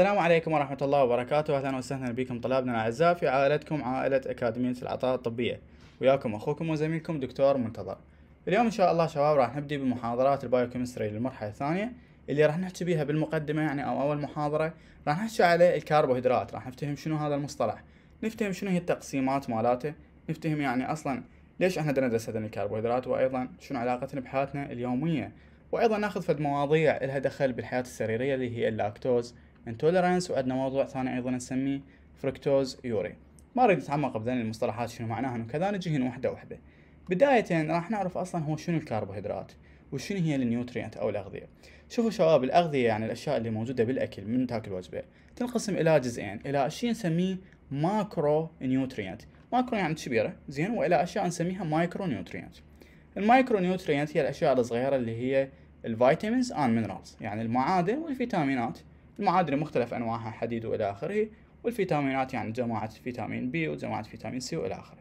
السلام عليكم ورحمة الله وبركاته أهلا وسهلا بكم طلابنا الأعزاء في عائلتكم عائلة أكاديمية العطاء الطبية وياكم أخوكم وزميلكم دكتور منتظر اليوم إن شاء الله شباب راح نبدي بمحاضرات البايوكيمستري للمرحلة الثانية اللي راح نحكي بيها بالمقدمة يعني أو أول محاضرة راح نحكي على الكربوهيدرات راح نفتهم شنو هذا المصطلح نفتهم شنو هي التقسيمات مالاته نفتهم يعني أصلا ليش احنا ندرس هذا الكربوهيدرات وأيضا شنو علاقتنا بحياتنا اليومية وأيضا ناخذ فد مواضيع لها دخل بالحياة السريرية اللي هي اللاكتوز انتولرنس وعندنا موضوع ثاني ايضا نسميه فركتوز يوري ما اريد اتعمق بذن المصطلحات شنو معناها وكذا نجي هنا واحده واحده بدايه راح نعرف اصلا هو شنو الكربوهيدرات وشنو هي النيوترينت او الاغذيه شوفوا شباب الاغذيه يعني الاشياء اللي موجوده بالاكل من تاكل وجبه تنقسم الى جزئين الى شيء نسميه ماكرو نيوترينت ماكرو يعني كبيره زين والى اشياء نسميها مايكرو نيوترينت المايكرو نيوترينت هي الاشياء الصغيره اللي هي الفيتامينز اند مينرالز يعني المعادن والفيتامينات المعادن بمختلف انواعها حديد والى اخره والفيتامينات يعني جماعه فيتامين بي وجماعه فيتامين سي والى اخره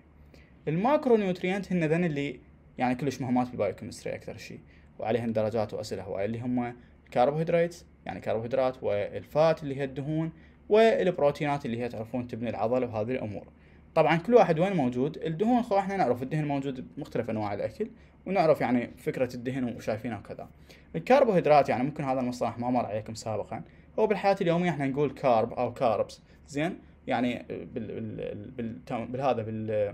الماكرو نيوتريانت هن ذن اللي يعني كلش مهمات بالبايوكيمستري اكثر شيء وعليهم درجات واسئله هواي اللي هم الكربوهيدرات يعني كربوهيدرات والفات اللي هي الدهون والبروتينات اللي هي تعرفون تبني العضله وهذه الامور طبعا كل واحد وين موجود الدهون خو احنا نعرف الدهن موجود بمختلف انواع الاكل ونعرف يعني فكره الدهن وشايفينها وكذا الكربوهيدرات يعني ممكن هذا المصطلح ما مر عليكم سابقا او بالحياه اليوميه احنا نقول كارب او كاربس زين يعني بال بال بالهذا بال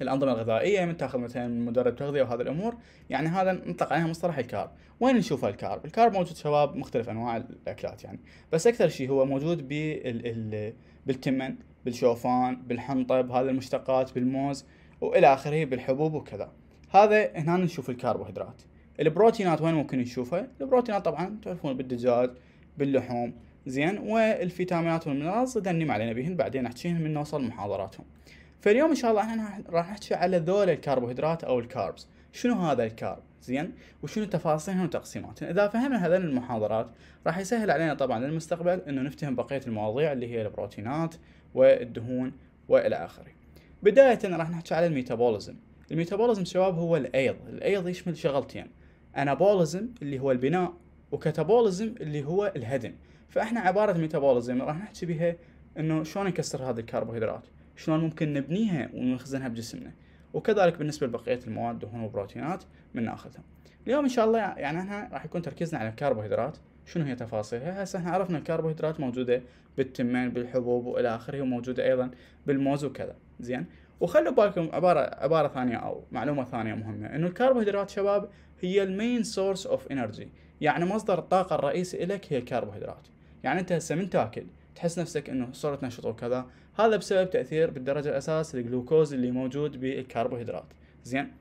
الانظمه الغذائيه من تاخذ مثلا من مدرب تغذيه وهذه الامور يعني هذا نطلق عليها مصطلح الكارب وين نشوف الكارب الكارب موجود شباب مختلف انواع الاكلات يعني بس اكثر شيء هو موجود بال بالتمن بالشوفان بالحنطه بهذه المشتقات بالموز والى اخره بالحبوب وكذا هذا هنا نشوف الكربوهيدرات البروتينات وين ممكن نشوفها البروتينات طبعا تعرفون بالدجاج باللحوم زين والفيتامينات ذني ما علينا بهن بعدين احكيهم من نوصل محاضراتهم فاليوم ان شاء الله احنا راح نحكي على ذول الكربوهيدرات او الكاربز شنو هذا الكارب زين وشنو تفاصيلهم وتقسيماتهم اذا فهمنا هذين المحاضرات راح يسهل علينا طبعا للمستقبل انه نفتهم بقيه المواضيع اللي هي البروتينات والدهون والى اخره بدايه راح نحكي على الميتابوليزم الميتابوليزم شباب هو الايض الايض يشمل شغلتين انابوليزم اللي هو البناء وكاتابوليزم اللي هو الهدم فاحنا عباره ميتابوليزم راح نحكي بها انه شلون نكسر هذه الكربوهيدرات شلون ممكن نبنيها ونخزنها بجسمنا وكذلك بالنسبه لبقيه المواد دهون وبروتينات من ناخذها اليوم ان شاء الله يعني احنا راح يكون تركيزنا على الكربوهيدرات شنو هي تفاصيلها هسه احنا عرفنا الكربوهيدرات موجوده بالتمين بالحبوب والى اخره وموجوده ايضا بالموز وكذا زين وخلوا بالكم عباره عباره ثانيه او معلومه ثانيه مهمه انه الكربوهيدرات شباب هي المين سورس اوف انرجي يعني مصدر الطاقه الرئيسي لك هي الكربوهيدرات يعني انت هسه من تاكل تحس نفسك انه صرت نشط وكذا هذا بسبب تاثير بالدرجه الاساس الجلوكوز اللي موجود بالكربوهيدرات زين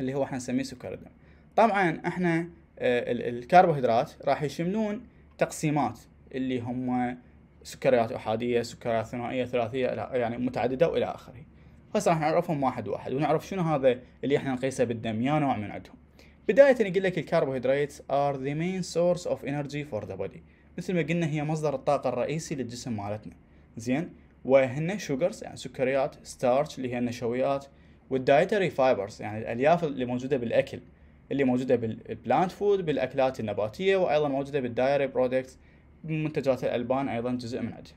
اللي هو احنا نسميه سكر الدم طبعا احنا آه، الكربوهيدرات راح يشملون تقسيمات اللي هم سكريات احاديه سكريات ثنائيه ثلاثيه يعني متعدده والى اخره هسه راح نعرفهم واحد واحد ونعرف شنو هذا اللي احنا نقيسه بالدم يا نوع من عندهم بداية يقول لك الكربوهيدرات are the main source of energy for the body مثل ما قلنا هي مصدر الطاقة الرئيسي للجسم مالتنا زين وهن sugars يعني سكريات starch اللي هي النشويات والدايتري فايبرز يعني الالياف اللي موجوده بالاكل اللي موجوده بالبلانت فود بالاكلات النباتيه وايضا موجوده بالدايري برودكتس منتجات الالبان ايضا جزء من عندها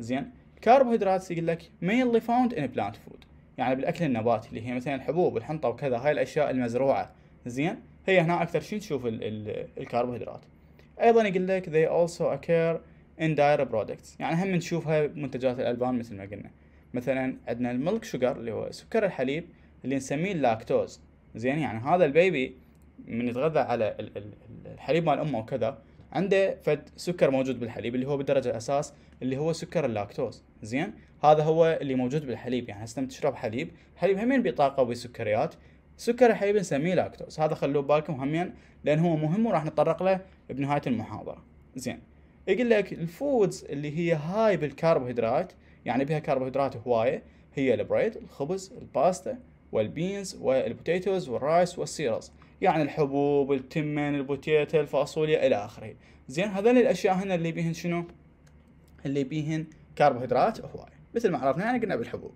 زين الكربوهيدرات يقول لك mainly found in plant food يعني بالاكل النباتي اللي هي مثلا الحبوب والحنطه وكذا هاي الاشياء المزروعه زين هي هنا اكثر شيء تشوف ال ال الكربوهيدرات ايضا يقول لك they also occur in dairy products يعني هم نشوفها بمنتجات الالبان مثل ما قلنا مثلا عندنا الملك شوجر اللي هو سكر الحليب اللي نسميه اللاكتوز زين يعني هذا البيبي من يتغذى على الحليب مال امه وكذا عنده فد سكر موجود بالحليب اللي هو بالدرجه الاساس اللي هو سكر اللاكتوز زين هذا هو اللي موجود بالحليب يعني هسه تشرب حليب حليب همين بطاقه وبسكريات سكر الحليب نسميه لاكتوز هذا خلوه بالكم همين لان هو مهم وراح نتطرق له بنهايه المحاضره زين يقول لك الفودز اللي هي هاي بالكربوهيدرات يعني بها كربوهيدرات هوايه هي البريد الخبز الباستا والبينز والبوتيتوز والرايس والسيرز يعني الحبوب التمن البوتيتا الفاصوليا الى اخره زين هذول الاشياء هنا اللي بيهن شنو اللي بيهن كربوهيدرات هوايه مثل ما عرفنا يعني قلنا بالحبوب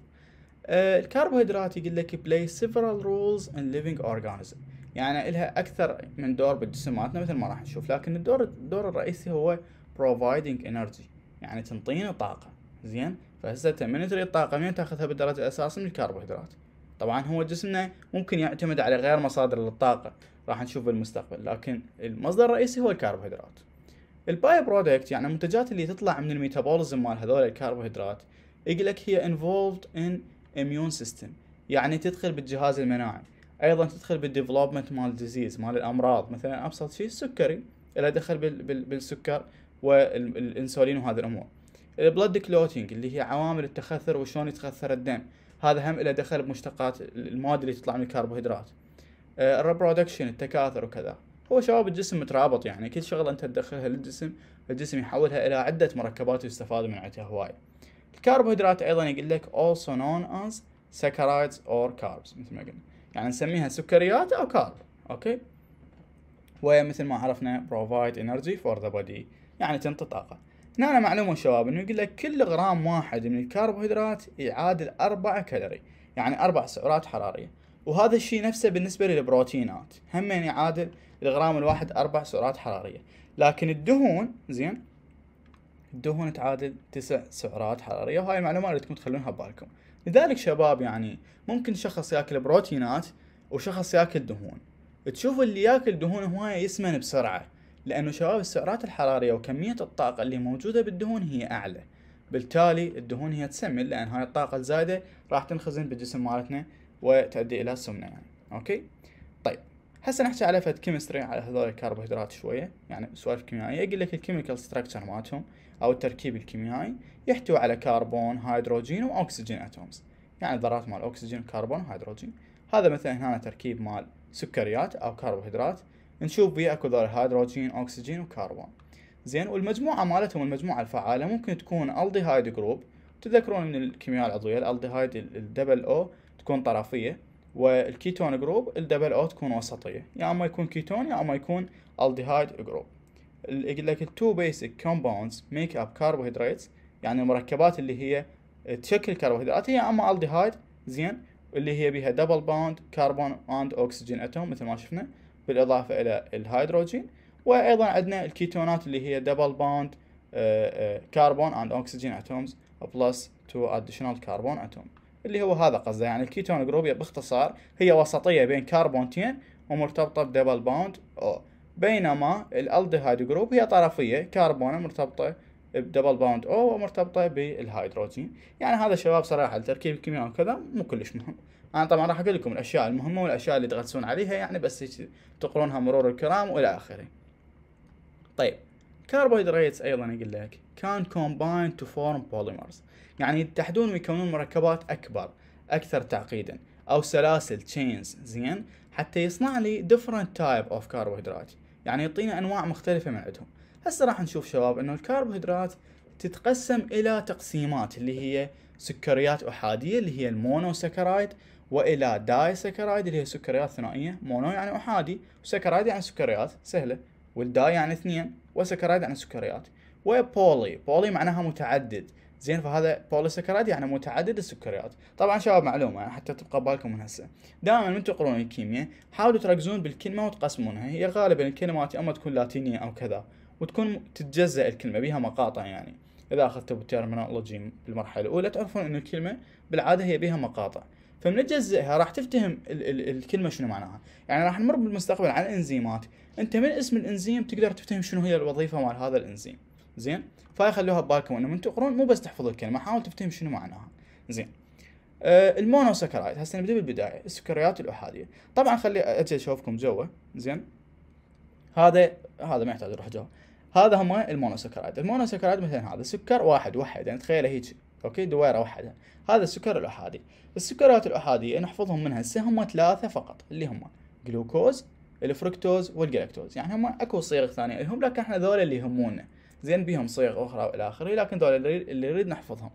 آه، الكربوهيدرات يقول لك play several roles in living organism يعني لها اكثر من دور مالتنا مثل ما راح نشوف لكن الدور الدور الرئيسي هو providing energy يعني تنطينا طاقه زين فهسه من تريد طاقه من تاخذها بالدرجه الاساسيه من الكربوهيدرات طبعا هو جسمنا ممكن يعتمد على غير مصادر للطاقه راح نشوف بالمستقبل لكن المصدر الرئيسي هو الكربوهيدرات الباي برودكت يعني المنتجات اللي تطلع من الميتابوليزم مال هذول الكربوهيدرات يقول لك هي involved in اميون سيستم يعني تدخل بالجهاز المناعي ايضا تدخل بالديفلوبمنت مال ديزيز مال الامراض مثلا ابسط شيء السكري اللي دخل بال بال بالسكر والانسولين وهذه الامور البلد كلوتينج اللي هي عوامل التخثر وشلون يتخثر الدم هذا هم له دخل بمشتقات المواد اللي تطلع من الكربوهيدرات الريبرودكشن آه، التكاثر وكذا هو شباب الجسم مترابط يعني كل شغله انت تدخلها للجسم الجسم يحولها الى عده مركبات ويستفاد من عدها هوايه الكربوهيدرات ايضا يقول لك also known as saccharides or carbs مثل ما قلنا يعني نسميها سكريات او كارب اوكي وهي مثل ما عرفنا provide energy for the body يعني تنطي طاقه هنا معلومه شباب انه يقول لك كل غرام واحد من الكربوهيدرات يعادل اربع كالوري يعني اربع سعرات حراريه وهذا الشيء نفسه بالنسبه للبروتينات هم يعني يعادل الغرام الواحد اربع سعرات حراريه لكن الدهون زين الدهون تعادل تسع سعرات حرارية وهاي المعلومة اللي تكون تخلونها ببالكم لذلك شباب يعني ممكن شخص ياكل بروتينات وشخص ياكل دهون تشوف اللي ياكل دهون هواية يسمن بسرعة لأنه شباب السعرات الحرارية وكمية الطاقة اللي موجودة بالدهون هي أعلى بالتالي الدهون هي تسمن لأن هاي الطاقة الزايدة راح تنخزن بالجسم مالتنا وتؤدي إلى السمنة يعني أوكي طيب هسه نحكي على فد كيمستري على هذول الكربوهيدرات شويه يعني سوالف كيميائيه اقول لك الكيميكال ستراكشر مالتهم أو التركيب الكيميائي يحتوي على كربون هيدروجين وأكسجين أتومز يعني ذرات مال أكسجين كربون وهيدروجين هذا مثلا هنا تركيب مال سكريات أو كربوهيدرات نشوف بيه اكو ذول هيدروجين أكسجين وكربون زين والمجموعة مالتهم المجموعة الفعالة ممكن تكون الديهايد جروب تذكرون من الكيمياء العضوية الالديهايد الدبل او تكون طرفية والكيتون جروب الدبل او تكون وسطية يا يعني اما يكون كيتون يا يعني اما يكون الديهايد جروب يقول لك التو بيسك كومباوندز ميك اب كربوهيدرات يعني المركبات اللي هي تشكل كربوهيدرات هي اما الديهايد زين اللي هي بها دبل بوند كربون اند اوكسجين اتوم مثل ما شفنا بالاضافه الى الهيدروجين وايضا عندنا الكيتونات اللي هي دبل بوند كربون اند اوكسجين اتومز بلس تو اديشنال كربون اتوم اللي هو هذا قصده يعني الكيتون جروب باختصار هي وسطيه بين كربونتين ومرتبطه بدبل بوند او بينما الالدهايد جروب هي طرفيه كربونه مرتبطه بدبل باوند او ومرتبطه بالهيدروجين يعني هذا شباب صراحه التركيب الكيميائي وكذا مو كلش مهم انا طبعا راح اقول لكم الاشياء المهمه والاشياء اللي تغطسون عليها يعني بس تقرونها مرور الكرام والى اخره طيب كربوهيدرات ايضا يقول لك كان كومباين تو فورم بوليمرز يعني يتحدون ويكونون مركبات اكبر اكثر تعقيدا او سلاسل تشينز زين حتى يصنع لي ديفرنت تايب اوف كربوهيدرات يعني يعطينا انواع مختلفه من عندهم هسه راح نشوف شباب انه الكربوهيدرات تتقسم الى تقسيمات اللي هي سكريات احاديه اللي هي المونوسكرايد والى داي سكرايد اللي هي سكريات ثنائيه مونو يعني احادي وسكرايد يعني سكريات سهله والداي يعني اثنين وسكرايد يعني سكريات وبولي بولي معناها متعدد زين فهذا بوليسكرايد يعني متعدد السكريات طبعا شباب معلومه حتى تبقى بالكم من هسه دائما من تقرون الكيمياء حاولوا تركزون بالكلمه وتقسمونها هي غالبا الكلمات اما تكون لاتينيه او كذا وتكون تتجزا الكلمه بها مقاطع يعني اذا اخذتوا بالترمينولوجي بالمرحله الاولى تعرفون ان الكلمه بالعاده هي بها مقاطع فمن تجزئها راح تفتهم ال ال الكلمه شنو معناها يعني راح نمر بالمستقبل على الانزيمات انت من اسم الانزيم تقدر تفتهم شنو هي الوظيفه مال هذا الانزيم زين فهاي خلوها ببالكم انه من تقرون مو بس تحفظوا الكلمه حاول تفتهم شنو معناها زين آه المونوسكرايد هسه نبدا بالبدايه السكريات الاحاديه طبعا خلي اجي اشوفكم جوا زين هذا هذا ما يحتاج اروح جوا هذا هم المونوسكرايد المونوسكرايد مثلا هذا سكر واحد وحد يعني تخيله هيك اوكي دويره واحده هذا السكر الاحادي السكرات الاحاديه نحفظهم منها هسه هم ثلاثه فقط اللي هم جلوكوز الفركتوز والجلاكتوز يعني هم اكو صيغ ثانيه لهم لكن احنا ذول اللي يهمونا زين بيهم صيغ اخرى والى اخره لكن دول اللي نريد نحفظهم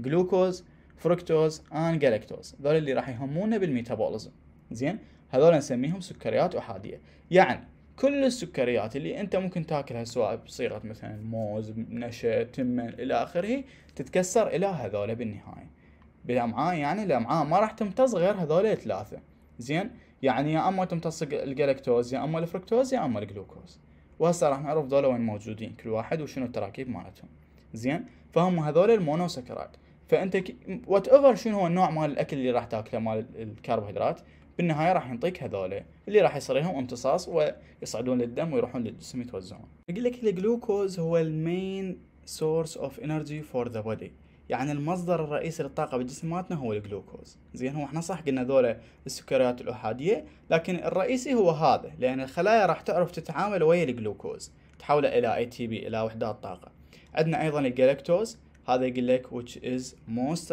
جلوكوز فركتوز ان جالكتوز دول اللي راح يهمونا بالميتابوليزم زين هذول نسميهم سكريات احاديه يعني كل السكريات اللي انت ممكن تاكلها سواء بصيغه مثلا موز نشا تمن الى اخره تتكسر الى هذول بالنهايه بالامعاء يعني الامعاء ما راح تمتص غير هذول الثلاثه زين يعني يا اما تمتص الجلكتوز يا اما الفركتوز يا اما الجلوكوز وهسه راح نعرف ذولا وين موجودين كل واحد وشنو التراكيب مالتهم زين فهم هذول المونوسكرات فانت ك... وات ايفر شنو هو النوع مال الاكل اللي راح تاكله مال الكربوهيدرات بالنهايه راح ينطيك هذول اللي راح يصير لهم امتصاص ويصعدون للدم ويروحون للجسم يتوزعون. يقول لك الجلوكوز هو المين سورس اوف انرجي فور ذا بودي يعني المصدر الرئيسي للطاقه بجسماتنا هو الجلوكوز زين هو احنا صح قلنا ذولا السكريات الاحاديه لكن الرئيسي هو هذا لان الخلايا راح تعرف تتعامل ويا الجلوكوز تحوله الى اي تي بي الى وحدات طاقه عندنا ايضا الجلاكتوز هذا يقول لك which is most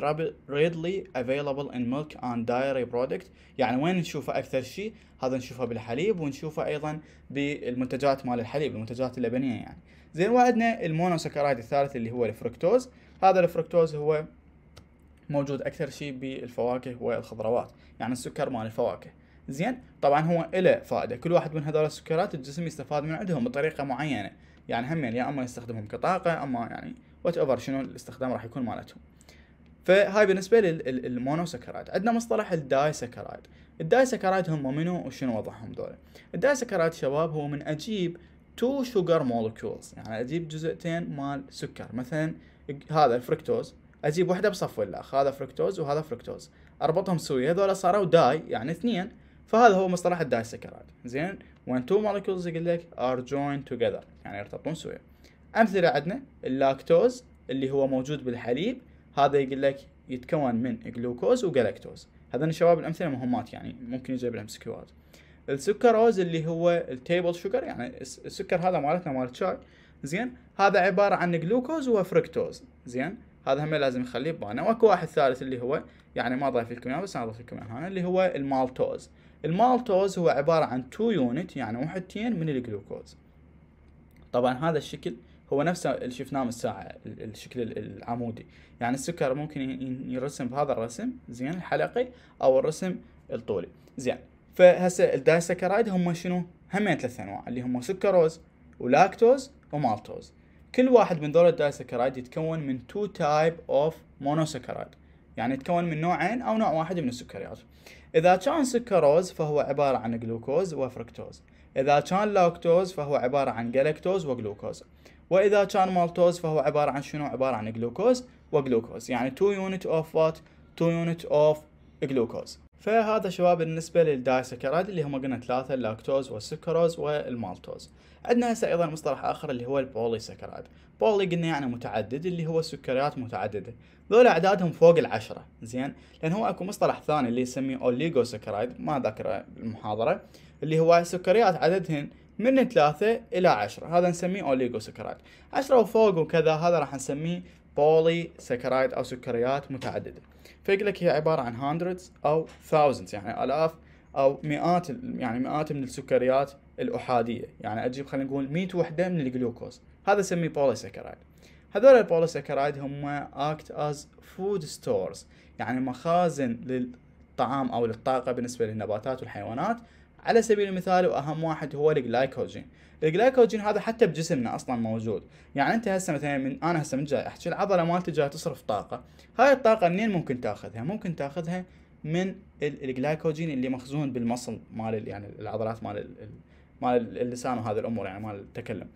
readily available in milk and dairy product يعني وين نشوفه أكثر شيء هذا نشوفه بالحليب ونشوفه أيضا بالمنتجات مال الحليب المنتجات اللبنية يعني زين وعندنا المونوسكرايد الثالث اللي هو الفركتوز هذا الفركتوز هو موجود اكثر شيء بالفواكه والخضروات يعني السكر مال الفواكه زين طبعا هو له فائده كل واحد من هذول السكرات الجسم يستفاد من عندهم بطريقه معينه يعني هم يعني يا اما يستخدمهم كطاقه اما يعني وات ايفر شنو الاستخدام راح يكون مالتهم فهاي بالنسبه للمونوسكرات عندنا مصطلح الداي الدايسكرايد هم منو وشنو وضعهم دول الدايسكرايد شباب هو من اجيب تو شوجر مولكيولز يعني اجيب جزئتين مال سكر مثلا هذا الفركتوز اجيب وحده بصف الاخ هذا فركتوز وهذا فركتوز اربطهم سوي هذول صاروا داي يعني اثنين فهذا هو مصطلح الداي سكرات زين when two molecules يقول لك are joined together يعني يرتبطون سويا امثله عندنا اللاكتوز اللي هو موجود بالحليب هذا يقول لك يتكون من جلوكوز وجلاكتوز هذول الشباب الامثله مهمات يعني ممكن يجيب لهم سكيوات السكروز اللي هو التيبل شوجر يعني السكر هذا مالتنا مال الشاي زين هذا عباره عن جلوكوز وفركتوز زين هذا هم لازم نخليه ببالنا واكو واحد ثالث اللي هو يعني ما ضايف لكم اياه بس انا ضايف لكم اياه هنا اللي هو المالتوز المالتوز هو عباره عن 2 يونت يعني وحدتين من الجلوكوز طبعا هذا الشكل هو نفسه اللي شفناه من الساعه الشكل العمودي يعني السكر ممكن يرسم بهذا الرسم زين الحلقي او الرسم الطولي زين فهسه الدايسكرايد هم شنو؟ همين ثلاث انواع اللي هم سكروز ولاكتوز ومالتوز كل واحد من دول الدايسكرايد يتكون من تو تايب اوف مونوسكرايد يعني يتكون من نوعين او نوع واحد من السكريات اذا كان سكروز فهو عباره عن جلوكوز وفركتوز اذا كان لاكتوز فهو عباره عن جلكتوز وجلوكوز واذا كان مالتوز فهو عباره عن شنو عباره عن جلوكوز وجلوكوز يعني تو يونت اوف وات تو يونت اوف جلوكوز فهذا شباب بالنسبة للدايسكرايد اللي هم قلنا ثلاثة اللاكتوز والسكروز والمالتوز عندنا هسه أيضا مصطلح آخر اللي هو البولي سكرايد بولي قلنا يعني متعدد اللي هو السكريات متعددة ذول أعدادهم فوق العشرة زين لأن هو أكو مصطلح ثاني اللي يسميه أوليغو سكرايد ما ذكره بالمحاضرة اللي هو سكريات عددهن من ثلاثة إلى عشرة هذا نسميه أوليغو سكرايد عشرة وفوق وكذا هذا راح نسميه بولي سكرايد أو سكريات متعددة فيقول لك هي عباره عن هاندردز او ثاوزندز يعني الاف او مئات يعني مئات من السكريات الاحاديه يعني اجيب خلينا نقول 100 وحده من الجلوكوز هذا نسميه بوليسكرايد هذول البوليسكرايد هم اكت از فود ستورز يعني مخازن للطعام او للطاقه بالنسبه للنباتات والحيوانات على سبيل المثال واهم واحد هو الجلايكوجين الجلايكوجين هذا حتى بجسمنا اصلا موجود يعني انت هسه مثلا من انا هسه من جاي احكي العضله مالتي جاي تصرف طاقه هاي الطاقه منين ممكن تاخذها ممكن تاخذها من الجلايكوجين اللي مخزون بالمصل مال يعني العضلات مال مال اللسان وهذه الامور يعني مال التكلم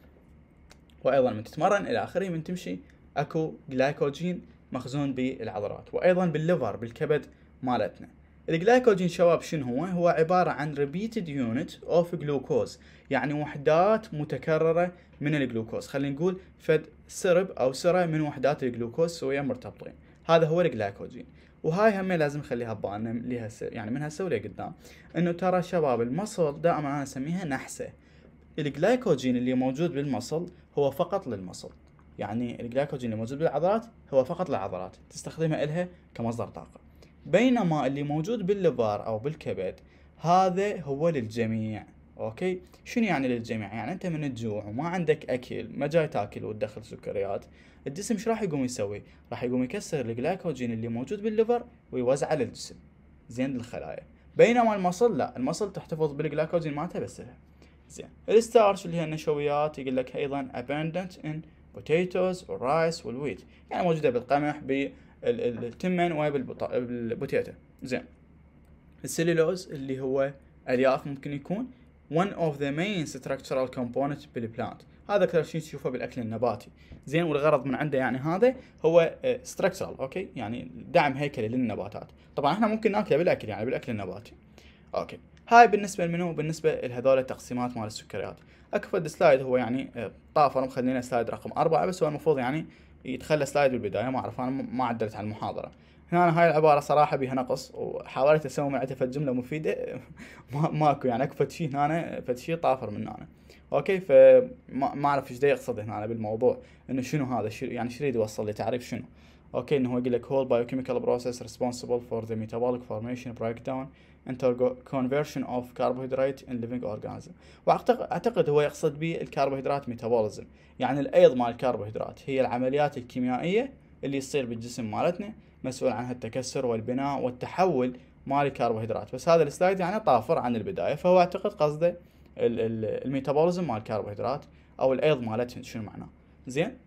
وايضا من تتمرن الى اخره من تمشي اكو جلايكوجين مخزون بالعضلات وايضا بالليفر بالكبد مالتنا الجلايكوجين شباب شنو هو؟ هو عبارة عن repeated unit of glucose يعني وحدات متكررة من الجلوكوز خلينا نقول فد سرب أو سرة من وحدات الجلوكوز سويا مرتبطين هذا هو الجلايكوجين وهاي هم لازم نخليها ببالنا لهسه يعني من هسه قدام انه ترى شباب المصل دائما انا اسميها نحسه الجلايكوجين اللي موجود بالمصل هو فقط للمصل يعني الجلايكوجين اللي موجود بالعضلات هو فقط للعضلات تستخدمها إلها كمصدر طاقه بينما اللي موجود بالليفر او بالكبد هذا هو للجميع اوكي شنو يعني للجميع يعني انت من تجوع وما عندك اكل ما جاي تاكل وتدخل سكريات الجسم ايش راح يقوم يسوي راح يقوم يكسر الجلايكوجين اللي موجود بالليفر ويوزعه للجسم زين للخلايا بينما المصل لا المصل تحتفظ بالجلايكوجين مالته بس لها زين الستارش اللي هي النشويات يقول لك ايضا abundant in potatoes والرايس والويت يعني موجوده بالقمح التمن بالبوتيتا زين السليلوز اللي هو الياف ممكن يكون one of the main structural كومبوننت بالبلانت هذا اكثر شيء تشوفه بالاكل النباتي زين والغرض من عنده يعني هذا هو آه، structural اوكي يعني دعم هيكلي للنباتات طبعا احنا ممكن ناكله بالاكل يعني بالاكل النباتي اوكي هاي بالنسبه لمنو بالنسبه لهذول التقسيمات مال السكريات اكفد سلايد هو يعني آه، طافر مخلينا سلايد رقم أربعة بس هو المفروض يعني يتخلى سلايد بالبدايه ما اعرف انا ما عدلت على المحاضره هنا هاي العباره صراحه بيها نقص وحاولت اسوي معتها جمله مفيده ما ماكو يعني اكو شيء هنا شيء طافر من هنا اوكي فما ما اعرف ايش دا يقصد هنا بالموضوع انه شنو هذا شنو يعني شنو يريد يوصل لي تعريف شنو اوكي انه هو يقول لك هول بايوكيميكال بروسيس ريسبونسبل فور ذا ميتابوليك فورميشن بريك داون interconversion of carbohydrate in living organism واعتقد هو يقصد به الكربوهيدرات ميتابوليزم يعني الايض مال الكربوهيدرات هي العمليات الكيميائيه اللي يصير بالجسم مالتنا مسؤول عنها التكسر والبناء والتحول مال الكربوهيدرات بس هذا السلايد يعني طافر عن البدايه فهو اعتقد قصده الميتابوليزم مال الكربوهيدرات او الايض مالتهم شنو معناه زين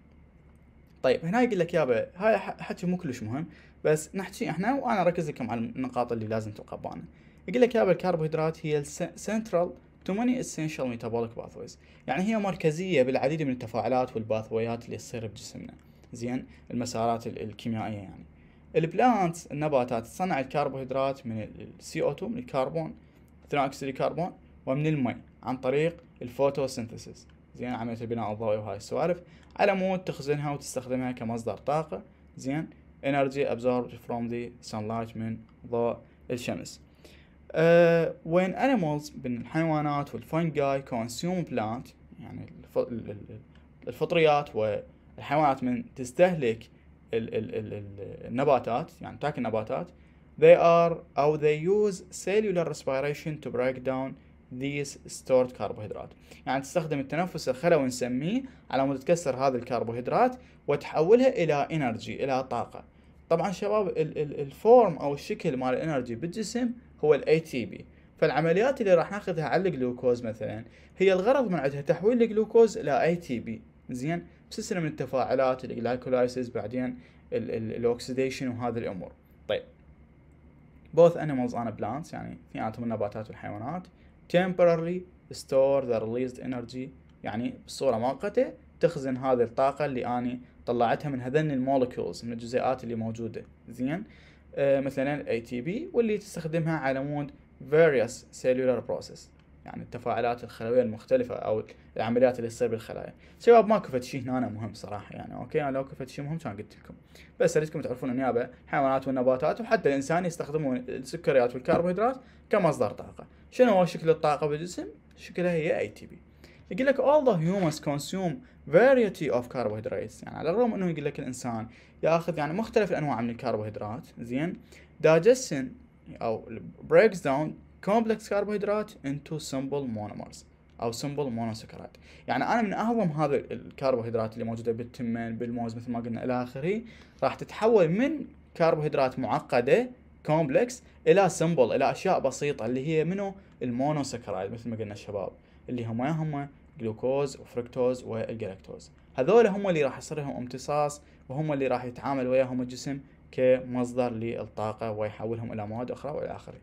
طيب هنا يقول لك يابا هاي حكي مو كلش مهم بس نحكي احنا وانا اركز لكم على النقاط اللي لازم تلقى بالنا يقول لك يابا الكربوهيدرات هي السنترال تو ماني اسينشال ميتابوليك باثويز يعني هي مركزيه بالعديد من التفاعلات والباثويات اللي تصير بجسمنا زين المسارات الكيميائيه يعني البلانتس النباتات تصنع الكربوهيدرات من السي او 2 من الكربون ثاني اكسيد الكربون ومن الماء عن طريق الفوتوسينثيسيس زين عمليه البناء الضوئي وهاي السوالف على مود تخزنها وتستخدمها كمصدر طاقه زين energy absorbed from the sunlight من ضوء الشمس Uh, when animals من الحيوانات والفنجاي consume plant يعني الفطريات والحيوانات من تستهلك ال ال ال النباتات يعني تاكل النباتات they are أو they use cellular respiration to break down these stored carbohydrates يعني تستخدم التنفس الخلوي نسميه على مود تكسر هذه الكربوهيدرات وتحولها إلى energy إلى طاقة طبعا شباب الفورم أو الشكل مال الانرجي بالجسم هو الاي تي بي فالعمليات اللي راح ناخذها على الجلوكوز مثلا هي الغرض من عندها تحويل الجلوكوز الى اي تي بي زين بسلسله من التفاعلات الجلايكولايسيس بعدين الاوكسيديشن وهذه الامور طيب both animals and plants يعني عندهم النباتات والحيوانات temporarily store the released energy يعني بصورة مؤقتة تخزن هذه الطاقة اللي أني طلعتها من هذن المولكيولز من الجزيئات اللي موجودة زين آه، مثلا اي تي بي واللي تستخدمها على مود various cellular process يعني التفاعلات الخلويه المختلفه او العمليات اللي تصير بالخلايا شباب ما كفت شيء هنا أنا مهم صراحه يعني اوكي انا لو كفت شيء مهم كان قلت لكم بس اريدكم تعرفون النيابه حيوانات والنباتات وحتى الانسان يستخدمون السكريات والكربوهيدرات كمصدر طاقه شنو هو شكل الطاقه بالجسم شكلها هي اي تي بي يقول لك all the humans consume variety of carbohydrates يعني على الرغم انه يقول لك الانسان ياخذ يعني مختلف الانواع من الكربوهيدرات زين digestion او breaks down complex carbohydrates into simple monomers او simple monosaccharides يعني انا من اهضم هذا الكربوهيدرات اللي موجوده بالتمن بالموز مثل ما قلنا الى اخره راح تتحول من كربوهيدرات معقده كومبلكس الى سمبل الى اشياء بسيطه اللي هي منو المونوسكرايد مثل ما قلنا الشباب اللي هما هما جلوكوز وفركتوز والجلاكتوز هذول هم اللي راح يصير لهم امتصاص وهم اللي راح يتعامل وياهم الجسم كمصدر للطاقة ويحولهم إلى مواد أخرى وإلى آخره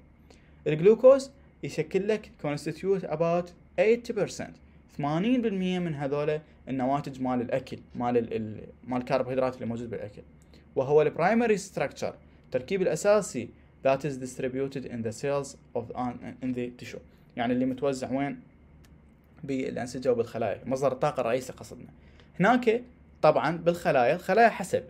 الجلوكوز يشكل لك constitute about 80% 80% من هذول النواتج مال الأكل مال ال مال الكربوهيدرات اللي موجود بالأكل وهو البرايمري ستراكشر التركيب الأساسي that is distributed in the cells of in the tissue يعني اللي متوزع وين بالانسجه وبالخلايا مصدر الطاقه الرئيسي قصدنا هناك طبعا بالخلايا الخلايا حسب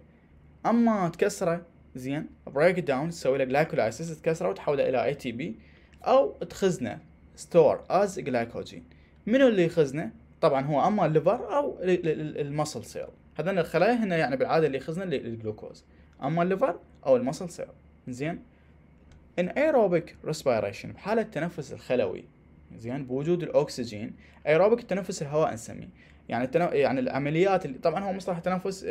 اما تكسره زين بريك داون تسوي له جلايكولايسيس تكسره وتحوله الى اي تي بي او تخزنه ستور از جلايكوجين منو اللي يخزنه طبعا هو اما الليفر او المسل سيل هذول الخلايا هنا يعني بالعاده اللي يخزنه الجلوكوز اما الليفر او المسل سيل زين ان ايروبيك ريسبيريشن بحالة التنفس الخلوي زين بوجود الاكسجين ايروبيك التنفس الهواء نسميه يعني التنف... يعني العمليات اللي... طبعا هو مصطلح التنفس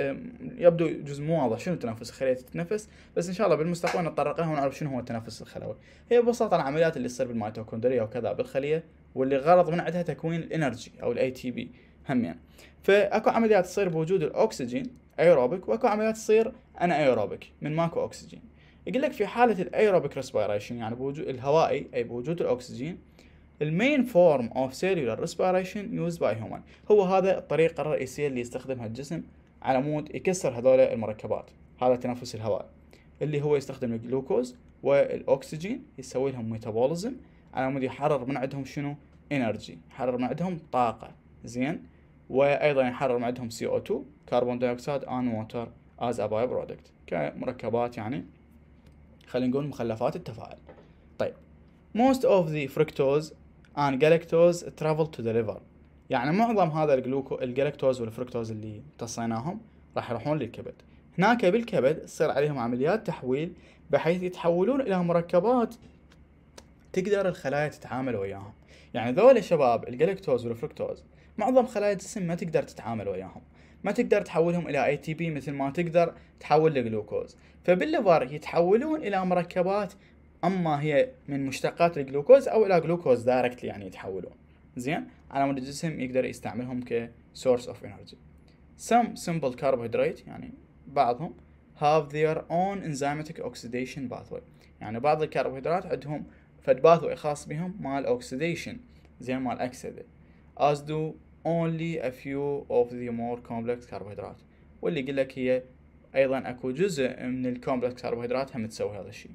يبدو جزء مو واضح شنو التنفس الخلوي تتنفس بس ان شاء الله بالمستقبل نتطرق لها ونعرف شنو هو التنفس الخلوي هي ببساطه العمليات اللي تصير بالميتوكوندريا وكذا بالخليه واللي غرض من عندها تكوين الانرجي او الاي تي بي هم يعني فاكو عمليات تصير بوجود الاكسجين ايروبيك واكو عمليات تصير انا ايروبيك من ماكو اكسجين يقول لك في حاله الايروبيك ريسبيريشن يعني بوجود الهوائي اي بوجود الاكسجين المين فورم اوف سيلولار ريسبيريشن يوز باي هيومن هو هذا الطريقه الرئيسيه اللي يستخدمها الجسم على مود يكسر هذول المركبات هذا تنفس الهواء اللي هو يستخدم الجلوكوز والاكسجين يسوي لهم ميتابوليزم على مود يحرر من عندهم شنو انرجي يحرر من عندهم طاقه زين وايضا يحرر من عندهم سي او 2 كربون دايوكسيد ان ووتر از ا باي برودكت كمركبات يعني خلينا نقول مخلفات التفاعل طيب most of the fructose ان جالكتوز ترافل تو ذا ليفر يعني معظم هذا الجلوكو الجالكتوز والفركتوز اللي امتصيناهم راح يروحون للكبد هناك بالكبد تصير عليهم عمليات تحويل بحيث يتحولون الى مركبات تقدر الخلايا تتعامل وياهم يعني ذول الشباب الجالكتوز والفركتوز معظم خلايا الجسم ما تقدر تتعامل وياهم ما تقدر تحولهم الى اي تي بي مثل ما تقدر تحول لجلوكوز فبالليفر يتحولون الى مركبات اما هي من مشتقات الجلوكوز او الى جلوكوز دايركتلي يعني يتحولون زين على مود الجسم يقدر يستعملهم ك source of energy some simple carbohydrate يعني بعضهم have their own enzymatic oxidation pathway يعني بعض الكربوهيدرات عندهم فد pathway خاص بهم مال oxidation زين مال اكسده as do only a few of the more complex carbohydrate واللي يقول لك هي ايضا اكو جزء من الكومبلكس كربوهيدرات هم تسوي هذا الشيء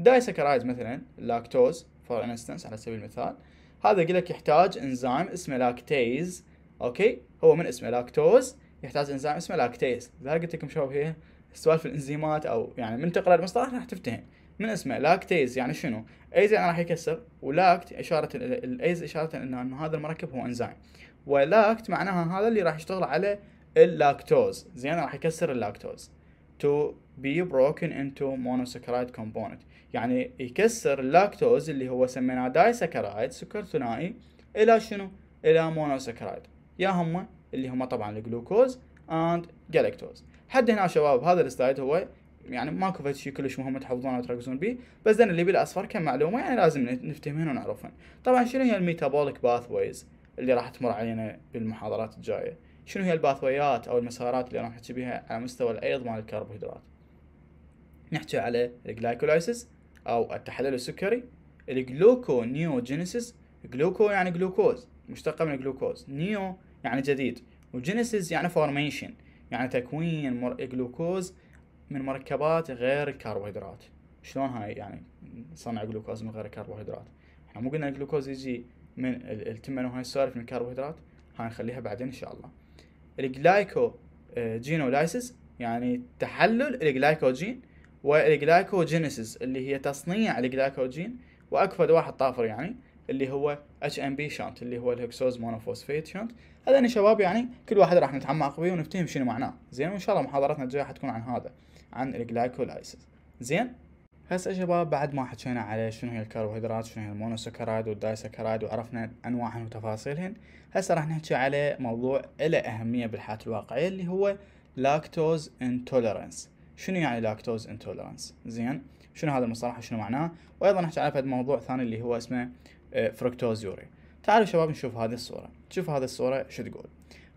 دايسكرايز مثلا اللاكتوز فور انستنس على سبيل المثال هذا يقول لك يحتاج انزيم اسمه لاكتيز اوكي هو من اسمه لاكتوز يحتاج انزيم اسمه لاكتيز لذلك قلت لكم شو هي سوالف الانزيمات او يعني من تقرا المصطلح راح تفتهم من اسمه لاكتيز يعني شنو؟ ايز يعني راح يكسر ولاكت اشاره الايز اشاره انه هذا المركب هو انزيم ولاكت معناها هذا اللي راح يشتغل على اللاكتوز زين راح يكسر اللاكتوز to be broken into monosaccharide component يعني يكسر اللاكتوز اللي هو سميناه داي سكرايد سكر ثنائي الى شنو؟ الى مونوسكرايد يا هم اللي هم طبعا الجلوكوز اند جالكتوز حد هنا شباب هذا السلايد هو يعني ماكو فد شيء كلش مهم تحفظونه وتركزون به بس انا اللي بالاصفر كم معلومه يعني لازم نفتهمهن ونعرفهن طبعا شنو هي الميتابوليك باثويز اللي راح تمر علينا بالمحاضرات الجايه شنو هي الباثويات او المسارات اللي راح نحكي بها على مستوى الايض مال الكربوهيدرات نحكي على الجلايكولايسيس او التحلل السكري جينيسيس جلوكو يعني جلوكوز مشتقة من الجلوكوز نيو يعني جديد وجينيسيس يعني فورميشن يعني تكوين مر... جلوكوز من مركبات غير الكربوهيدرات شلون هاي يعني صنع جلوكوز من غير الكربوهيدرات احنا مو قلنا الجلوكوز يجي من التمن وهاي السوالف من الكربوهيدرات هاي نخليها بعدين ان شاء الله الجلايكو جينولايسيس آه، يعني تحلل الجلايكوجين والجلايكوجينيسيس اللي هي تصنيع الجلايكوجين واكفد واحد طافر يعني اللي هو اتش ام بي شانت اللي هو الهكسوز مونوفوسفيت شانت هذين شباب يعني كل واحد راح نتعمق فيه ونفتهم شنو معناه زين وان شاء الله محاضراتنا الجايه حتكون عن هذا عن الجلايكولايسيس زين هسه شباب بعد ما حكينا على شنو هي الكربوهيدرات شنو هي المونوسكرايد والدايسكرايد وعرفنا انواعهم وتفاصيلهم هسه راح نحكي على موضوع له اهميه بالحياه الواقعيه اللي هو لاكتوز انتولرنس شنو يعني لاكتوز انتولرانس زين شنو هذا المصطلح شنو معناه وايضا نحكي على موضوع ثاني اللي هو اسمه فركتوز آه، يوري تعالوا شباب نشوف هذه الصوره شوف هذه الصوره شو تقول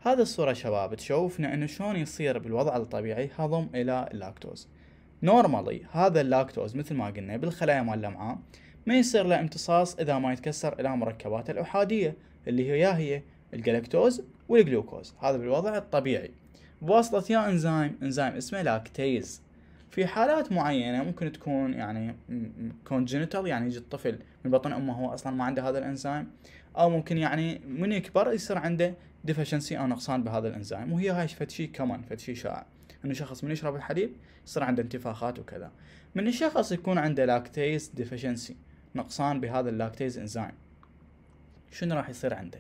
هذه الصورة شباب تشوفنا انه شلون يصير بالوضع الطبيعي هضم الى اللاكتوز نورمالي هذا اللاكتوز مثل ما قلنا بالخلايا مال الامعاء ما يصير له امتصاص اذا ما يتكسر الى مركبات الاحادية اللي هي هي الجلاكتوز والجلوكوز هذا بالوضع الطبيعي بواسطة يا انزيم انزيم اسمه لاكتيز في حالات معينة ممكن تكون يعني كونجنتال يعني يجي الطفل من بطن امه هو اصلا ما عنده هذا الانزيم او ممكن يعني من يكبر يصير عنده ديفشنسي او نقصان بهذا الانزيم وهي هاي فد شيء كمان فد شيء شائع انه شخص من يشرب الحليب يصير عنده انتفاخات وكذا من الشخص يكون عنده لاكتيز ديفشنسي نقصان بهذا اللاكتيز انزيم شنو راح يصير عنده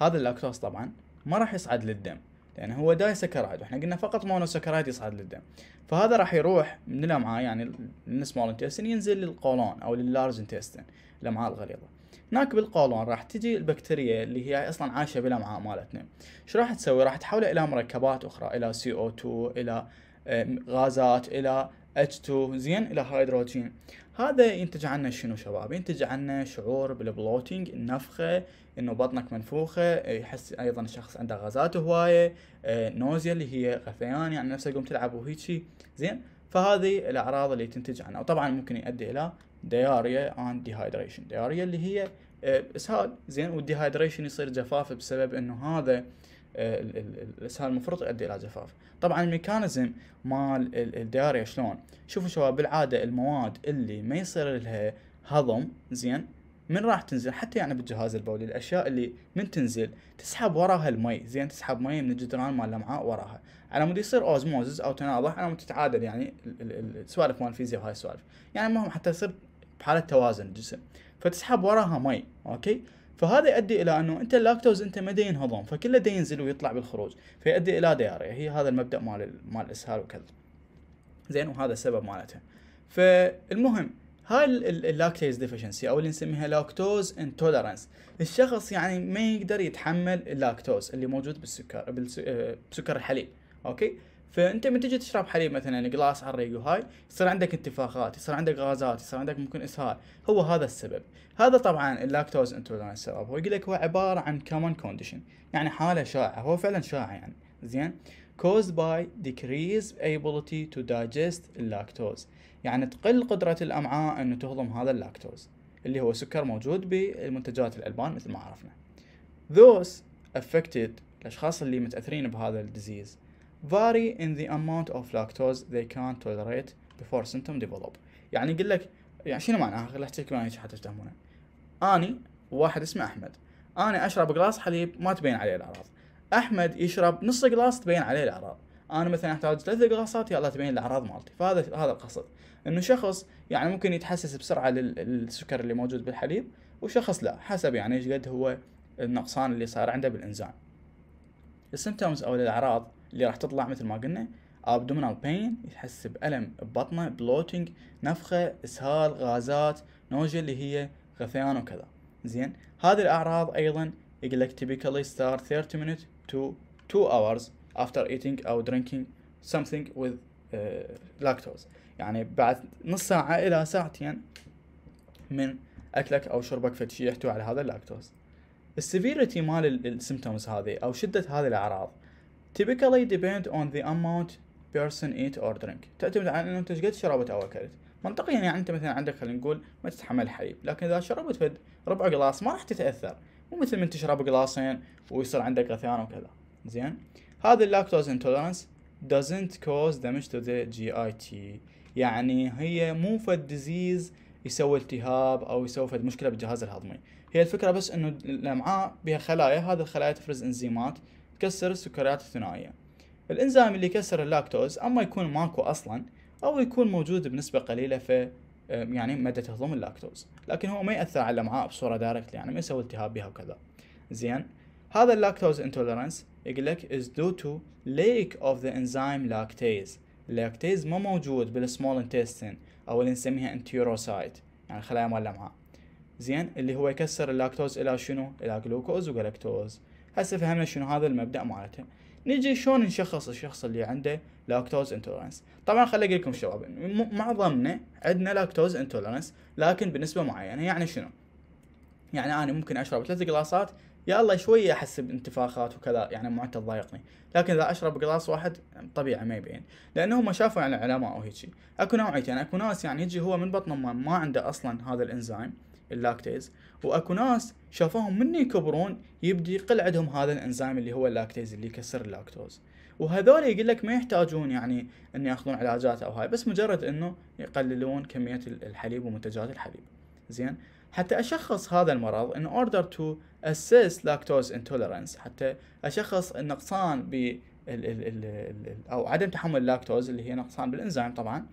هذا اللاكتوز طبعا ما راح يصعد للدم لان يعني هو داي سكرايد واحنا قلنا فقط مونو سكرايد يصعد للدم فهذا راح يروح من الامعاء يعني السمول انتستين ينزل للقولون او لللارج انتستين الامعاء الغليظه هناك بالقولون راح تجي البكتيريا اللي هي اصلا عايشه بالامعاء مالتنا شو راح تسوي راح تحولها الى مركبات اخرى الى سي او 2 الى آه، غازات الى H2 زين الى هيدروجين هذا ينتج عنا شنو شباب ينتج عنا شعور بالبلوتينج النفخة انه بطنك منفوخة إيه، يحس ايضا الشخص عنده غازات هواية إيه، نوزيا اللي هي غثيان يعني نفسه يقوم تلعب وهيك زين فهذه الاعراض اللي تنتج عنها وطبعا ممكن يؤدي الى دياريا اند ديهايدريشن دياريا اللي هي إيه، اسهال زين والديهايدريشن يصير جفاف بسبب انه هذا الاسهال المفرط يؤدي الى جفاف طبعا الميكانيزم مال الدياريا شلون شوفوا شباب بالعاده المواد اللي ما يصير لها هضم زين من راح تنزل حتى يعني بالجهاز البولي الاشياء اللي من تنزل تسحب وراها المي زين تسحب مي من الجدران مال الامعاء وراها على مود يصير اوزموزز او تناضح على مود تتعادل يعني السوالف مال الفيزياء وهاي السوالف يعني المهم حتى يصير بحاله توازن الجسم فتسحب وراها مي اوكي فهذا يؤدي الى انه انت اللاكتوز انت ما ينهضم فكله دا ينزل ويطلع بالخروج فيؤدي الى دياريا هي هذا المبدا مال مال الاسهال وكذا زين وهذا السبب مالتها فالمهم هاي اللاكتيز ديفشنسي او اللي نسميها لاكتوز انتولرنس الشخص يعني ما يقدر يتحمل اللاكتوز اللي موجود بالسكر بالسكر آه، الحليب اوكي فانت لما تجي تشرب حليب مثلا جلاس على الريق وهاي يصير عندك انتفاخات يصير عندك غازات يصير عندك ممكن اسهال هو هذا السبب هذا طبعا اللاكتوز انتولرانس السبب هو يقول لك هو عباره عن كومن كونديشن يعني حاله شائعه هو فعلا شائع يعني زين caused by decreased ability to digest اللاكتوز يعني تقل قدرة الأمعاء أنه تهضم هذا اللاكتوز اللي هو سكر موجود بالمنتجات الألبان مثل ما عرفنا those affected الأشخاص اللي متأثرين بهذا الديزيز vary in the amount of lactose they can tolerate before symptom develop يعني يقول لك يعني شنو معناها خليني احكي لكم حتى تفهمونه اني واحد اسمه احمد انا اشرب قلاص حليب ما تبين عليه الاعراض احمد يشرب نص قلاص تبين عليه الاعراض انا مثلا احتاج ثلاث قلاصات يلا تبين الاعراض مالتي فهذا هذا القصد انه شخص يعني ممكن يتحسس بسرعه للسكر اللي موجود بالحليب وشخص لا حسب يعني ايش قد هو النقصان اللي صار عنده بالانزيم السيمتومز او الاعراض اللي راح تطلع مثل ما قلنا abdominal بين يحس بألم ببطنه بلوتنج نفخة إسهال غازات نوجه اللي هي غثيان وكذا زين هذه الأعراض أيضا يقول لك typically start 30 minutes to 2 hours after eating or drinking something with uh, lactose يعني بعد نص ساعة إلى ساعتين من أكلك أو شربك فتشي شيء يحتوي على هذا اللاكتوز السيفيريتي مال السيمتومز هذه أو شدة هذه الأعراض typically depend on the amount person eat or drink تعتمد على انه انت ايش قد شربت او اكلت منطقيا يعني انت مثلا عندك خلينا نقول ما تتحمل حليب لكن اذا شربت فد ربع قلاص ما راح تتاثر مو مثل من تشرب قلاصين ويصير عندك غثيان وكذا زين هذا اللاكتوز انتولرانس doesn't cause damage to the GIT يعني هي مو فد ديزيز يسوي التهاب او يسوي فد مشكله بالجهاز الهضمي هي الفكره بس انه الامعاء بها خلايا هذه الخلايا تفرز انزيمات تكسر السكريات الثنائية الإنزيم اللي يكسر اللاكتوز أما يكون ماكو أصلا أو يكون موجود بنسبة قليلة في آه، يعني ماده تهضم اللاكتوز لكن هو ما يأثر على الأمعاء بصورة دايركت يعني ما يسوي التهاب بها وكذا زين هذا اللاكتوز انتولرنس يقول لك is due to lack of the enzyme lactase اللاكتيز ما موجود بالسمول انتستين او اللي نسميها انتيروسايت يعني خلايا مال الامعاء زين اللي هو يكسر اللاكتوز الى شنو الى جلوكوز وجلاكتوز هسه فهمنا شنو هذا المبدا مالته نجي شلون نشخص الشخص اللي عنده لاكتوز انتولرنس طبعا خلي اقول لكم شباب معظمنا عندنا لاكتوز انتولرنس لكن بنسبه معينه يعني شنو يعني انا ممكن اشرب ثلاث قلاصات يا الله شويه احس بانتفاخات وكذا يعني معدل تضايقني لكن اذا اشرب قلاص واحد طبيعي ما يبين لانه هم شافوا يعني علماء وهيجي اكو نوعيتين يعني اكو ناس يعني يجي هو من بطنه ما, ما عنده اصلا هذا الانزيم اللاكتيز واكو ناس شافوهم من يكبرون يبدي يقل عندهم هذا الانزيم اللي هو اللاكتيز اللي يكسر اللاكتوز وهذول يقول لك ما يحتاجون يعني ان ياخذون علاجات او هاي بس مجرد انه يقللون كميه الحليب ومنتجات الحليب زين حتى اشخص هذا المرض in order to assess lactose intolerance حتى اشخص النقصان ب او عدم تحمل اللاكتوز اللي هي نقصان بالانزيم طبعا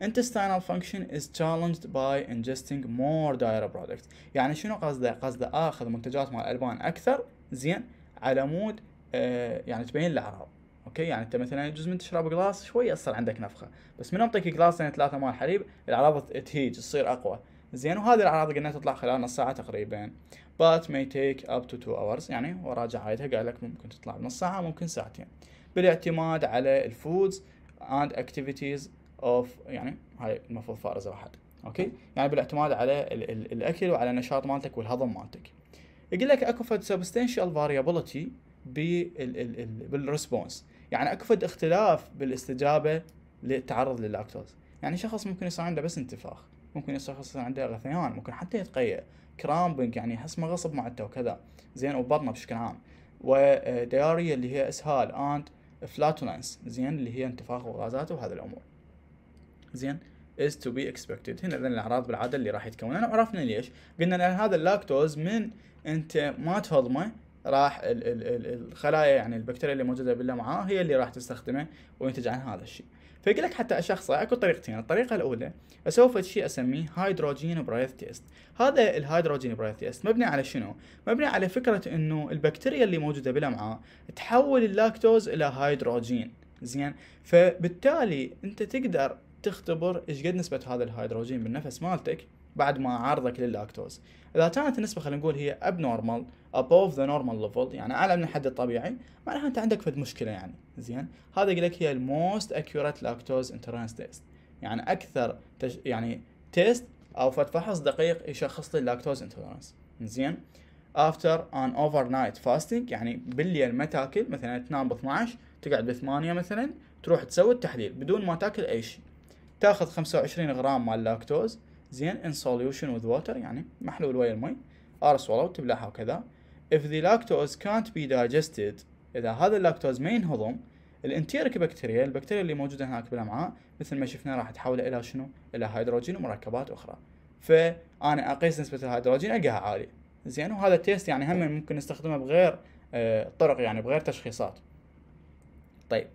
intestinal function is challenged by ingesting more dairy products يعني شنو قصده قصده اخذ منتجات مال الالبان اكثر زين على مود آه يعني تبين الاعراض اوكي يعني انت مثلا يجوز من تشرب قلاص شويه يصير عندك نفخه بس من اعطيك قلاصين ثلاثه مال حليب الاعراض تهيج تصير اقوى زين وهذه الاعراض قلنا تطلع خلال نص ساعه تقريبا but may take up to 2 hours يعني وراجع عايدها قال لك ممكن تطلع بنص ساعه ممكن ساعتين بالاعتماد على الفودز and activities اوف يعني هاي المفروض فارزه واحد اوكي يعني بالاعتماد على ال ال الاكل وعلى النشاط مالتك والهضم مالتك يقول لك اكو فد سبستنشال فاريابيلتي بالريسبونس يعني اكو فد اختلاف بالاستجابه للتعرض للاكتوز يعني شخص ممكن يصير عنده بس انتفاخ ممكن شخص عنده غثيان ممكن حتى يتقيأ كرامبنج يعني يحس غصب معدته وكذا زين وبطنه بشكل عام ودياريا آه، اللي هي اسهال اند فلاتولنس زين اللي هي انتفاخ وغازات وهذه الامور زين is to be expected هنا لان الاعراض بالعاده اللي راح يتكونون عرفنا ليش قلنا لان هذا اللاكتوز من انت ما تهضمه راح ال ال ال الخلايا يعني البكتيريا اللي موجوده باللمعاء هي اللي راح تستخدمه وينتج عن هذا الشيء فيقول لك حتى اشخصه اكو طريقتين الطريقه الاولى اسوي شيء اسميه هيدروجين برايث تيست هذا الهيدروجين برايث تيست مبني على شنو مبني على فكره انه البكتيريا اللي موجوده بالامعاء تحول اللاكتوز الى هيدروجين زين فبالتالي انت تقدر تختبر ايش قد نسبه هذا الهيدروجين بالنفس مالتك بعد ما عرضك لللاكتوز اذا كانت النسبه خلينا نقول هي اب نورمال ابوف ذا نورمال ليفل يعني اعلى من الحد الطبيعي معناها انت عندك فد مشكله يعني زين هذا يقول لك هي الموست اكيوريت لاكتوز انترانس تيست يعني اكثر تش... يعني تيست او فد فحص دقيق يشخص لي اللاكتوز انتولرنس زين افتر ان اوفر نايت فاستنج يعني بالليل ما تاكل مثلا تنام ب 12 تقعد ب 8 مثلا تروح تسوي التحليل بدون ما تاكل اي شيء تاخذ 25 غرام مال لاكتوز زين ان سوليوشن وذ ووتر يعني محلول ويا المي ار swallowed تبلعها وكذا if the lactose can't be digested اذا هذا اللاكتوز ما ينهضم الانتيرك بكتيريا البكتيريا اللي موجوده هناك بالامعاء مثل ما شفنا راح تحول الى شنو؟ الى هيدروجين ومركبات اخرى. فانا اقيس نسبه الهيدروجين القاها عالي زين وهذا التيست يعني هم ممكن نستخدمه بغير آه، طرق يعني بغير تشخيصات. طيب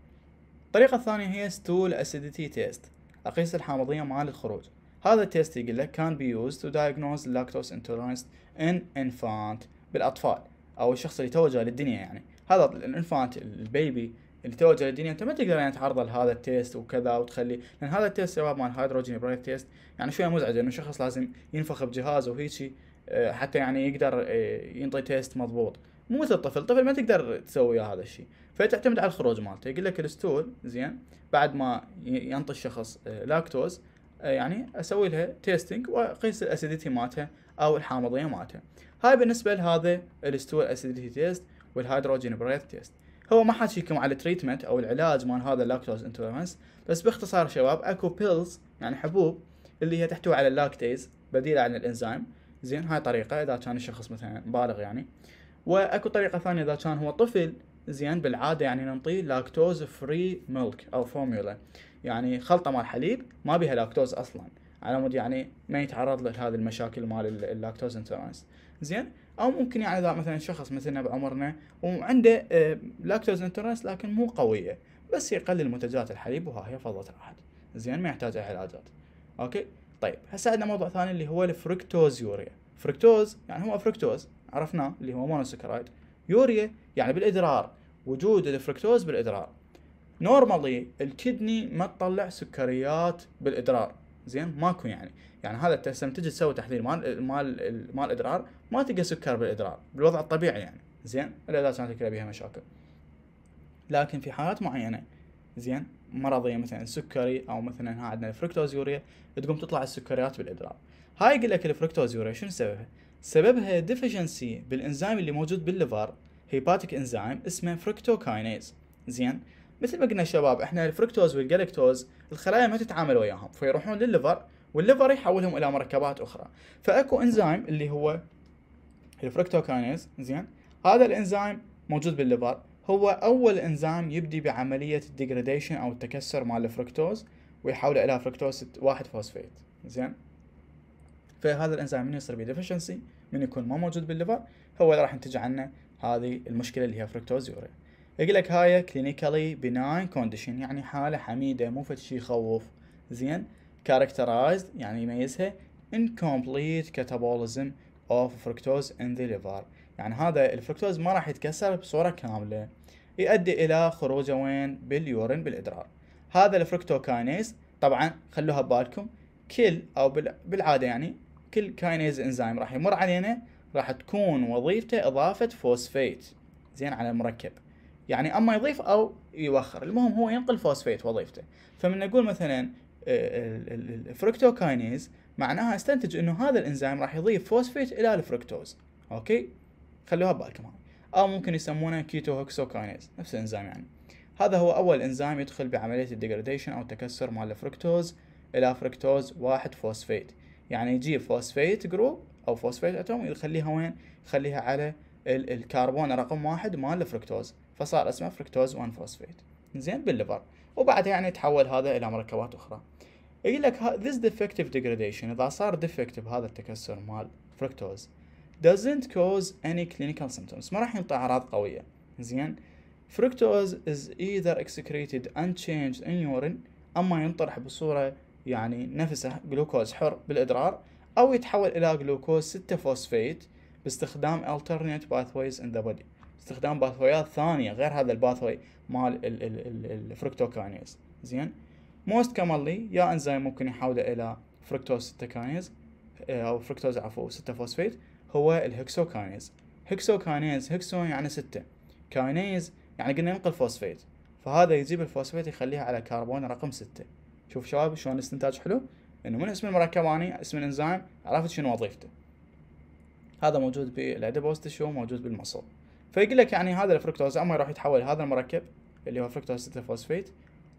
الطريقه الثانيه هي ستول اسيديتي تيست. اقيس الحامضيه مال الخروج هذا التيست يقول لك كان بي يوز تو دايجنوز لاكتوز intolerance ان انفانت بالاطفال او الشخص اللي توجه للدنيا يعني هذا الانفانت البيبي اللي توجه للدنيا انت ما تقدر يعني تعرضه لهذا التيست وكذا وتخلي لان هذا التيست شباب مال هيدروجين برايت تيست يعني شويه مزعج انه شخص لازم ينفخ بجهاز وهيجي آه، حتى يعني يقدر آه، ينطي تيست مضبوط مو مثل الطفل الطفل ما تقدر تسوي وياه هذا الشيء فتعتمد على الخروج مالته يقول لك الستول زين بعد ما ينطي الشخص آه، لاكتوز آه، يعني اسوي لها تيستنج واقيس الاسيديتي مالتها او الحامضيه مالتها هاي بالنسبه لهذا الستول اسيديتي تيست والهيدروجين بريث تيست هو ما حاشيكم على التريتمنت او العلاج مال هذا اللاكتوز انتولرنس بس باختصار شباب اكو بيلز يعني حبوب اللي هي تحتوي على اللاكتيز بديله عن الانزيم زين هاي طريقه اذا كان الشخص مثلا بالغ يعني آه واكو طريقه ثانيه اذا كان هو طفل زين بالعاده يعني ننطيه لاكتوز فري ميلك او فورمولا يعني خلطه مال حليب ما بيها لاكتوز اصلا على مود يعني ما يتعرض لهذه المشاكل مال اللاكتوز انتولرانس زين او ممكن يعني اذا مثلا شخص مثلنا بعمرنا وعنده آه، لاكتوز انتولرانس لكن مو قويه بس يقلل منتجات الحليب وها هي فضلت راحت زين ما يحتاج اي علاجات اوكي طيب هسه عندنا موضوع ثاني اللي هو الفركتوز يوريا فركتوز يعني هو فركتوز عرفناه اللي هو مونوسكرايد يوريا يعني بالادرار وجود الفركتوز بالادرار نورمالي الكدني ما تطلع سكريات بالادرار زين ماكو يعني يعني هذا لما تجي تسوي تحليل مال مال مال ادرار ما تلقى سكر بالادرار بالوضع الطبيعي يعني زين الا اذا كانت الكلى بها مشاكل لكن في حالات معينه زين مرضيه مثلا سكري او مثلا ها عندنا يوريا تقوم تطلع السكريات بالادرار هاي يقول لك الفركتوز يوريا شنو سببها؟ سببها ديفيشنسي بالانزيم اللي موجود بالليفر هيباتيك انزيم اسمه فركتوكاينيز زين مثل ما قلنا شباب احنا الفركتوز والجلكتوز الخلايا ما تتعامل وياهم فيروحون للليفر والليفر يحولهم الى مركبات اخرى فاكو انزيم اللي هو الفركتوكاينيز زين هذا الانزيم موجود بالليفر هو اول انزيم يبدي بعمليه الديجريديشن او التكسر مال الفركتوز ويحوله الى فركتوز 1 فوسفيت زين فهذا الانزيم من يصير بديفشنسي من يكون ما موجود بالليفر هو اللي راح ينتج عنا هذه المشكله اللي هي فركتوز يوريا يقول لك هاي كلينيكالي بناين كونديشن يعني حاله حميده مو فد شيء يخوف زين كاركترايزد يعني يميزها incomplete catabolism of fructose in the ليفر يعني هذا الفركتوز ما راح يتكسر بصوره كامله يؤدي الى خروجه وين باليورين بالادرار هذا الفركتوكاينيز طبعا خلوها ببالكم كل او بالعاده يعني كل كاينيز انزيم راح يمر علينا راح تكون وظيفته اضافه فوسفيت زين على المركب يعني اما يضيف او يوخر المهم هو ينقل فوسفيت وظيفته فمن نقول مثلا آه، الفركتوكاينيز معناها استنتج انه هذا الانزيم راح يضيف فوسفيت الى الفركتوز اوكي خلوها ببالكم او ممكن يسمونه كيتو هوكسوكاينيز نفس الانزيم يعني هذا هو اول انزيم يدخل بعمليه الديجريديشن او التكسر مال الفركتوز الى فركتوز واحد فوسفيت يعني يجيب فوسفيت جروب او فوسفيت اتوم يخليها وين يخليها على الكربون رقم واحد مال الفركتوز فصار اسمه فركتوز 1 فوسفيت زين بالليفر وبعدها يعني يتحول هذا الى مركبات اخرى يقول لك this defective degradation اذا صار defective هذا التكسر مال فركتوز doesn't cause any clinical symptoms ما راح ينطي اعراض قويه زين فركتوز is either excreted unchanged in urine اما ينطرح بصوره يعني نفسه جلوكوز حر بالإدرار أو يتحول إلى جلوكوز 6 فوسفيت باستخدام alternate pathways in the body استخدام باثويات ثانية غير هذا الباثوي مال الفركتوكاينيز زين موست كامنلي يا انزيم ممكن يحوله إلى فركتوز 6 كانيز أو فركتوز عفوا 6 فوسفيت هو الهكسوكاينيز هكسوكانيز هكسو يعني 6 كانيز يعني قلنا ينقل فوسفيت فهذا يجيب الفوسفيت يخليها على كربون رقم 6 شوف شباب شلون استنتاج حلو انه من اسم المركب اني اسم الانزيم عرفت شنو وظيفته هذا موجود بالاديبوز تشو موجود بالمصل فيقول لك يعني هذا الفركتوز اما يروح يتحول هذا المركب اللي هو فركتوز 6 فوسفيت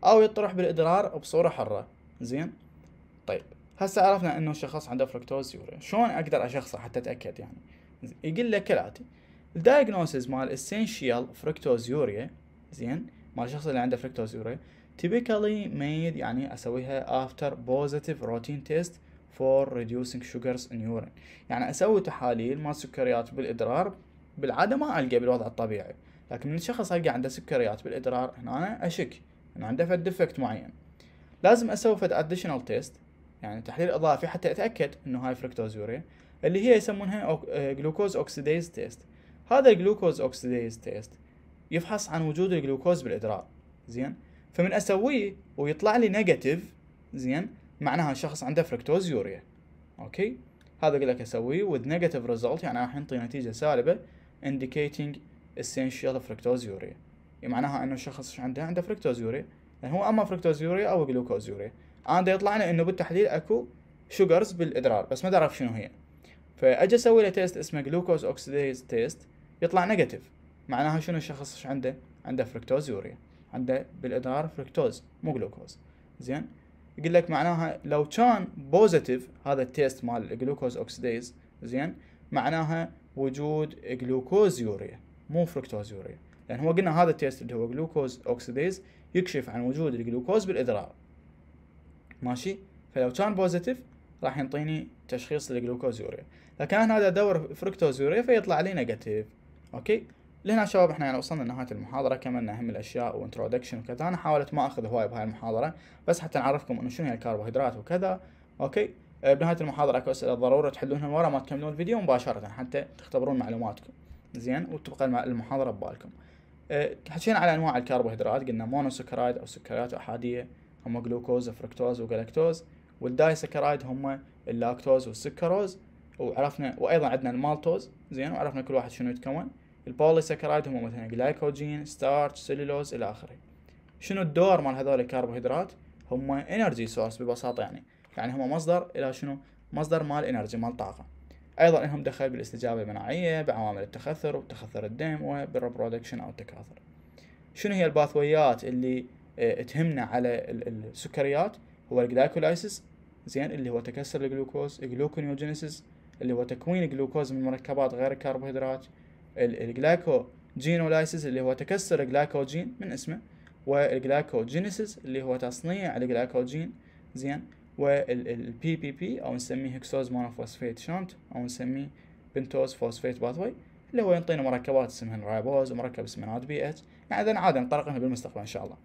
او يطرح بالادرار بصوره حره زين طيب هسه عرفنا انه الشخص عنده فركتوز يوريا شلون اقدر اشخصه حتى اتاكد يعني يقول لك كالاتي الدايجنوسيس مال اسينشيال فركتوز يوريا زين مال الشخص اللي عنده فركتوز يوريا typically made يعني أسويها after positive routine test for reducing sugars in urine يعني أسوي تحاليل مال سكريات بالإدرار بالعادة ما ألقى بالوضع الطبيعي لكن من الشخص ألقى عنده سكريات بالإدرار هنا أنا أشك أنه عنده فد ديفكت معين لازم أسوي فد additional test يعني تحليل إضافي حتى أتأكد أنه هاي فركتوز فركتوزوريا اللي هي يسمونها جلوكوز أوكسيديز تيست هذا الجلوكوز أوكسيديز تيست يفحص عن وجود الجلوكوز بالإدرار زين فمن اسويه ويطلع لي نيجاتيف زين معناها الشخص عنده فركتوز يوريا اوكي هذا اقول لك اسويه وذ نيجاتيف ريزلت يعني راح ينطي نتيجه سالبه indicating essential fructose urea يعني معناها انه الشخص ايش عنده عنده فركتوز يوريا يعني هو اما فركتوز يوريا او جلوكوز يوريا انا يطلع لنا انه بالتحليل اكو شوجرز بالادرار بس ما اعرف شنو هي فاجي اسوي له تيست اسمه جلوكوز اوكسيديز تيست يطلع نيجاتيف معناها شنو الشخص ايش عنده عنده فركتوز يوريا عنده بالادرار فركتوز مو جلوكوز زين يقول لك معناها لو كان بوزيتيف هذا التيست مال الجلوكوز اوكسيديز زين معناها وجود جلوكوز يوريا مو فركتوز يوريا لان هو قلنا هذا التيست اللي هو جلوكوز اوكسيديز يكشف عن وجود الجلوكوز بالادرار ماشي فلو كان بوزيتيف راح ينطيني تشخيص الجلوكوز يوريا لكن هذا دور فركتوز يوريا فيطلع لي نيجاتيف اوكي لهنا شباب احنا يعني وصلنا لنهايه المحاضره كملنا اهم الاشياء وانترودكشن وكذا انا حاولت ما اخذ هواي بهاي المحاضره بس حتى نعرفكم انه شنو هي الكربوهيدرات وكذا اوكي آه، بنهايه المحاضره اكو اسئله ضروره تحلونها ورا ما تكملون الفيديو مباشره حتى تختبرون معلوماتكم زين وتبقى المحاضره ببالكم آه، حكينا على انواع الكربوهيدرات قلنا مونوسكرايد او سكريات احاديه هم جلوكوز وفركتوز وجلاكتوز والدايسكرايد هم اللاكتوز والسكروز وعرفنا وايضا عندنا المالتوز زين وعرفنا كل واحد شنو يتكون ساكرايد هم مثلا جلايكوجين ستارتش سيلولوز الى اخره شنو الدور مال هذول الكربوهيدرات هم انرجي سورس ببساطه يعني يعني هم مصدر الى شنو مصدر مال انرجي مال طاقه ايضا لهم دخل بالاستجابه المناعيه بعوامل التخثر وتخثر الدم وبالريبرودكشن او التكاثر شنو هي الباثويات اللي اه تهمنا على السكريات هو الجلايكولايسيس زين اللي هو تكسر الجلوكوز الجلوكونيوجينيسيس اللي هو تكوين الجلوكوز من مركبات غير الكربوهيدرات الجلايكوجينولايسيس اللي هو تكسر الجلايكوجين من اسمه والجلايكوجينيسيس اللي هو تصنيع الجلايكوجين زين والبي بي بي او نسميه هكسوز مونوفوسفيت شانت او نسميه بنتوز فوسفيت باثوي اللي هو ينطينا مركبات اسمها الرايبوز ومركب اسمه ناد بي اتش يعني عاد نطرق نطرقها بالمستقبل ان شاء الله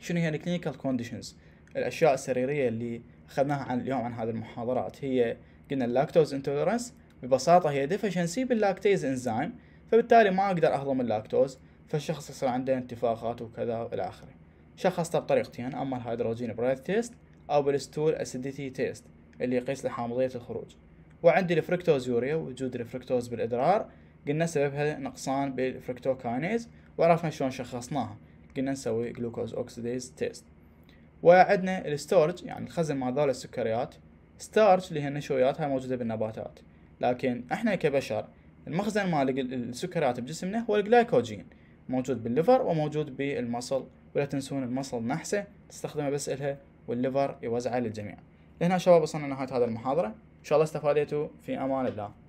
شنو هي الكلينيكال كونديشنز الاشياء السريريه اللي اخذناها عن اليوم عن هذه المحاضرات هي قلنا اللاكتوز انتولرنس ببساطة هي ديفشنسي باللاكتيز انزيم فبالتالي ما اقدر اهضم اللاكتوز فالشخص يصير عنده انتفاخات وكذا والى اخره شخصته بطريقتين اما الهيدروجين بريث تيست او بالستول اسيديتي تيست اللي يقيس لحامضية حامضية الخروج وعندي الفركتوز يوريا وجود الفركتوز بالادرار قلنا سببها نقصان بالفركتوكاينيز وعرفنا شلون شخصناها قلنا نسوي جلوكوز اوكسيديز تيست وعندنا الستورج يعني الخزن مال ذول السكريات ستارج اللي هي النشويات هاي موجوده بالنباتات لكن احنا كبشر المخزن مال السكريات بجسمنا هو الجلايكوجين موجود بالليفر وموجود بالمصل ولا تنسون المصل نحسه تستخدمه بس إلها والليفر يوزعه للجميع لهنا شباب وصلنا نهايه هذا المحاضرة إن شاء الله استفاديتوا في أمان الله